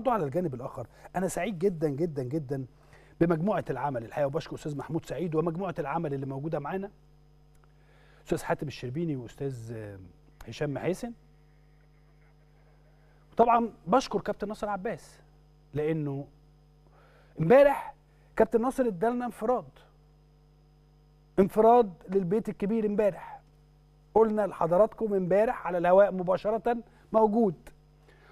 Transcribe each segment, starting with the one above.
برضه على الجانب الاخر انا سعيد جدا جدا جدا بمجموعه العمل الحقيقه وبشكر استاذ محمود سعيد ومجموعه العمل اللي موجوده معانا استاذ حاتم الشربيني واستاذ هشام محيسن وطبعا بشكر كابتن ناصر عباس لانه امبارح كابتن ناصر ادالنا انفراد انفراد للبيت الكبير امبارح قلنا لحضراتكم امبارح على الهواء مباشره موجود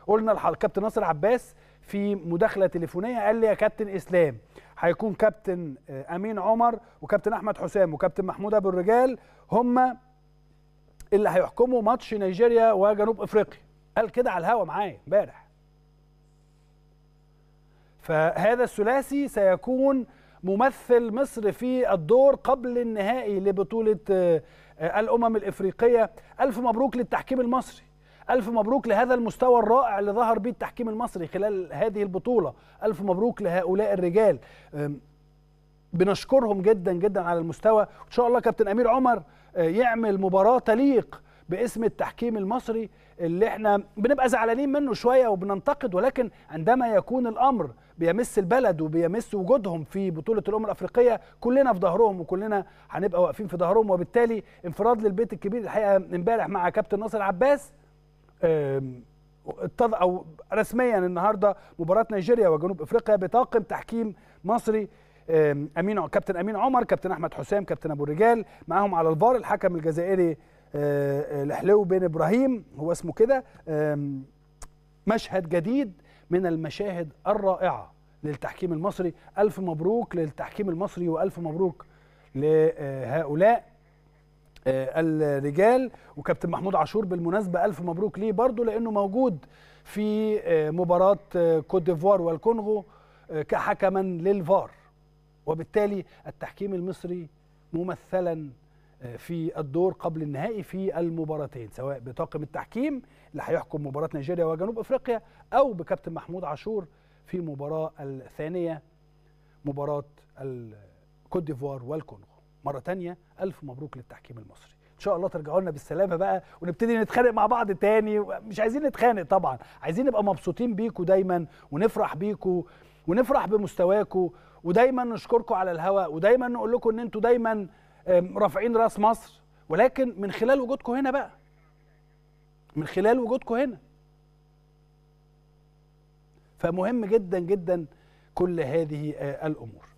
قلنا الكابتن ناصر عباس في مداخله تليفونيه قال لي يا كابتن اسلام هيكون كابتن آه، امين عمر وكابتن احمد حسام وكابتن محمود ابو الرجال هم اللي هيحكموا ماتش نيجيريا وجنوب افريقيا قال كده على الهوا معايا امبارح فهذا الثلاثي سيكون ممثل مصر في الدور قبل النهائي لبطوله آه، آه، الامم الافريقيه الف مبروك للتحكيم المصري ألف مبروك لهذا المستوى الرائع اللي ظهر بيه التحكيم المصري خلال هذه البطولة ألف مبروك لهؤلاء الرجال بنشكرهم جدا جدا على المستوى إن شاء الله كابتن أمير عمر أه، يعمل مباراة تليق باسم التحكيم المصري اللي احنا بنبقى زعلانين منه شويه وبننتقد ولكن عندما يكون الامر بيمس البلد وبيمس وجودهم في بطوله الامم الافريقيه كلنا في ظهرهم وكلنا هنبقى واقفين في ظهرهم وبالتالي انفراد للبيت الكبير الحقيقه امبارح مع كابتن ناصر عباس او رسميا النهارده مباراه نيجيريا وجنوب افريقيا بطاقم تحكيم مصري امين كابتن امين عمر كابتن احمد حسام كابتن ابو الرجال معاهم على الفار الحكم الجزائري آه، الحلو بين ابراهيم هو اسمه كده مشهد جديد من المشاهد الرائعه للتحكيم المصري الف مبروك للتحكيم المصري والف مبروك لهؤلاء آه، الرجال وكابتن محمود عاشور بالمناسبه الف مبروك ليه برضه لانه موجود في آه، مباراه آه، كوت ديفوار والكونغو كحكما للفار وبالتالي التحكيم المصري ممثلا في الدور قبل النهائي في المباراتين سواء بطاقم التحكيم اللي هيحكم مباراه نيجيريا وجنوب افريقيا او بكابتن محمود عاشور في المباراه الثانيه مباراه الكوت ديفوار والكونغو مره تانية الف مبروك للتحكيم المصري ان شاء الله ترجعوا لنا بالسلامه بقى ونبتدي نتخانق مع بعض تاني مش عايزين نتخانق طبعا عايزين نبقى مبسوطين بيكوا دايما ونفرح بيكوا ونفرح بمستواكوا ودايما نشكركم على الهواء ودايما نقول لكم ان انتوا دايما رافعين راس مصر ولكن من خلال وجودكم هنا بقى من خلال وجودكم هنا فمهم جدا جدا كل هذه آه، الامور